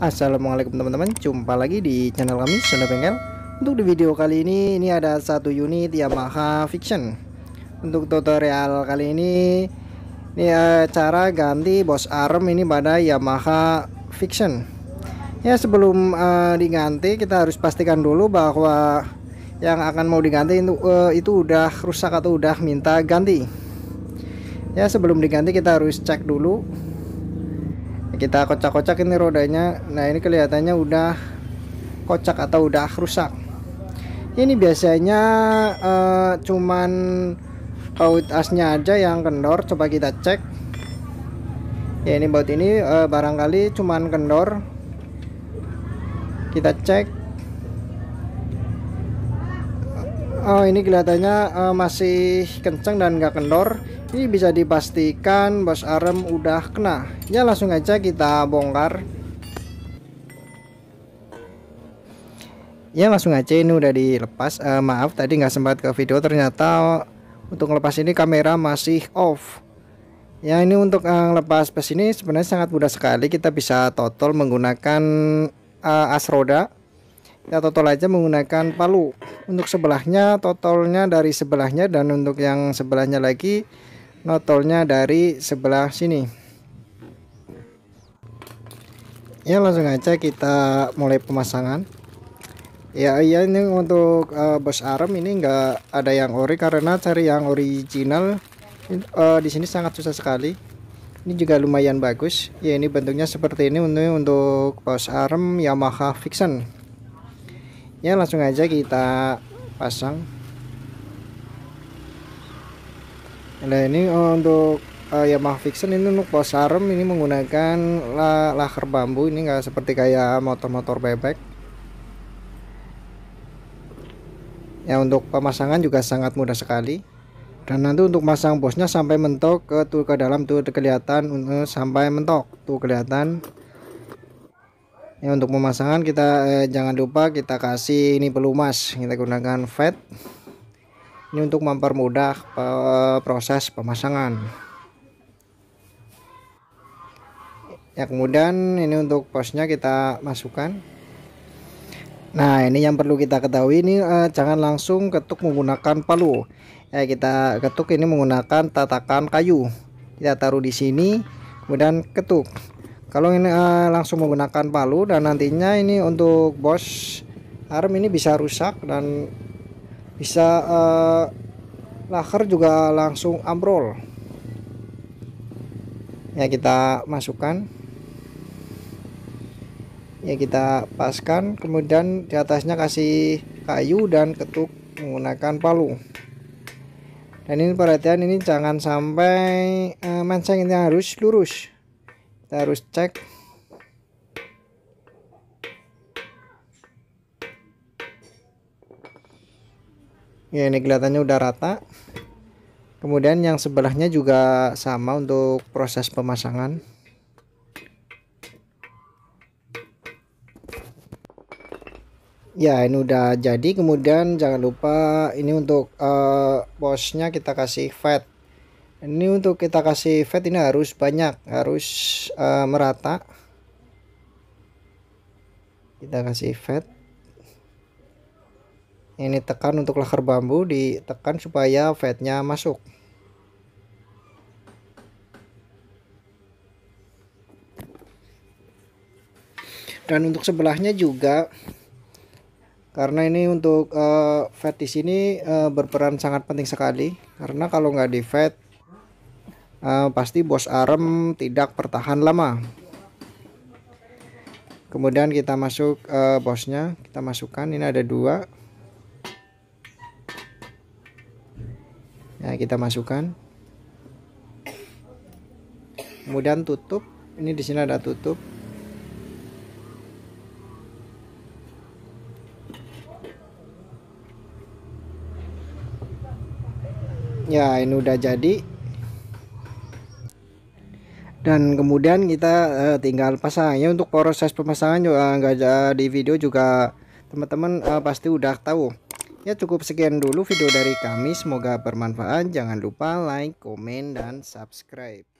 Assalamualaikum teman-teman Jumpa lagi di channel kami Sunda Bengkel Untuk di video kali ini Ini ada satu unit Yamaha Fiction Untuk tutorial kali ini Ini eh, cara ganti bos arm ini pada Yamaha Fiction Ya sebelum uh, diganti Kita harus pastikan dulu bahwa Yang akan mau diganti itu, uh, itu udah rusak atau udah minta ganti Ya sebelum diganti kita harus cek dulu kita kocak-kocak ini rodanya nah ini kelihatannya udah kocak atau udah rusak ini biasanya uh, cuman baut asnya aja yang kendor coba kita cek ya ini baut ini uh, barangkali cuman kendor kita cek oh ini kelihatannya uh, masih kenceng dan nggak kendor ini bisa dipastikan bos arem udah kena. Ya langsung aja kita bongkar. Ya langsung aja ini udah dilepas. Uh, maaf tadi nggak sempat ke video ternyata untuk lepas ini kamera masih off. Ya ini untuk yang eh, lepas pes ini sebenarnya sangat mudah sekali kita bisa totol menggunakan uh, eh, as roda kita totol aja menggunakan palu untuk sebelahnya totolnya dari sebelahnya dan untuk yang sebelahnya lagi notolnya dari sebelah sini ya langsung aja kita mulai pemasangan ya iya ini untuk uh, bos arm ini enggak ada yang ori karena cari yang original uh, di sini sangat susah sekali ini juga lumayan bagus ya ini bentuknya seperti ini untuk, untuk bos arm Yamaha Vixion. ya langsung aja kita pasang Nah ini eh, untuk uh, Yamaha Vixen ini untuk pos arm ini menggunakan la laker bambu ini enggak seperti kayak motor-motor bebek. Ya untuk pemasangan juga sangat mudah sekali. Dan nanti untuk masang bosnya sampai mentok ke tuh ke dalam tuh kelihatan uh, sampai mentok tuh kelihatan. Ya untuk pemasangan kita eh, jangan lupa kita kasih ini pelumas kita gunakan fat ini untuk mempermudah eh, proses pemasangan ya kemudian ini untuk posnya kita masukkan nah ini yang perlu kita ketahui ini eh, jangan langsung ketuk menggunakan palu ya kita ketuk ini menggunakan tatakan kayu kita taruh di sini kemudian ketuk kalau ini eh, langsung menggunakan palu dan nantinya ini untuk bos arm ini bisa rusak dan bisa uh, laker juga langsung ambrol ya kita masukkan ya kita paskan kemudian di atasnya kasih kayu dan ketuk menggunakan palu dan ini perhatian ini jangan sampai uh, eh, menceng ini harus lurus kita harus cek ya ini kelihatannya udah rata kemudian yang sebelahnya juga sama untuk proses pemasangan ya ini udah jadi kemudian jangan lupa ini untuk uh, bosnya kita kasih fat ini untuk kita kasih fat ini harus banyak harus uh, merata kita kasih fat ini tekan untuk leher bambu ditekan supaya fatnya masuk dan untuk sebelahnya juga karena ini untuk uh, fat di sini uh, berperan sangat penting sekali karena kalau nggak di fat uh, pasti bos arem tidak bertahan lama kemudian kita masuk uh, bosnya kita masukkan ini ada dua Nah, kita masukkan kemudian tutup ini di sini ada tutup ya ini udah jadi dan kemudian kita uh, tinggal pasang ya untuk proses pemasangan juga eh, nggak ada di video juga teman-teman uh, pasti udah tahu Ya cukup sekian dulu video dari kami. Semoga bermanfaat. Jangan lupa like, komen, dan subscribe.